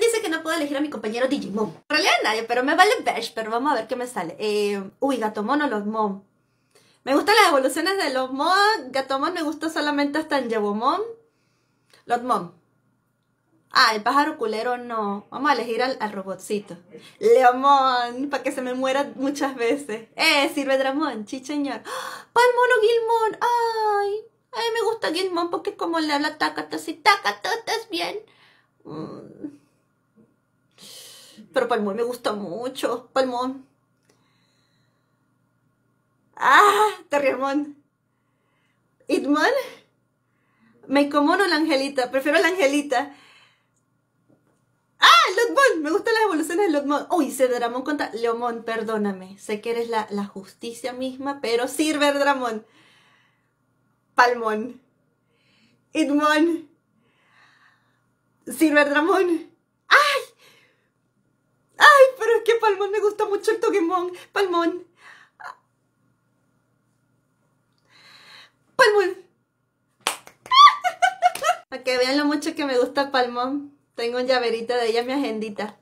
dice que no puedo elegir a mi compañero Digimon? En realidad nadie, pero me vale beige. pero vamos a ver qué me sale. Eh, uy, Gatomon o los Me gustan las evoluciones de los Mon. Gatomon me gusta solamente hasta en Yebomon. Los Mon. Ah, el pájaro culero no. Vamos a elegir al, robotcito. Leomón, para que se me muera muchas veces. Eh, sirve Dramón, chicheñor. ¡Ah! ¡Pal mono ¡Ay! Ay, me gusta Gilmon porque como le habla taca si tacata, estás bien. Mm. Pero Palmón me gusta mucho. Palmón. Ah, Terriamón. Itman. Me incomodo la angelita. Prefiero la angelita. ¡Ah! ¡Lotmon! Me gustan las evoluciones de Lotmon. Uy, Cedramón contra Leomón, perdóname. Sé que eres la, justicia misma, pero Silver Dramón. Palmón. Itmon. Silver Dramón. Palmón, me gusta mucho el Pokémon. Palmón. Palmón. Para vean lo mucho que me gusta Palmón. Tengo un llaverito de ella en mi agendita.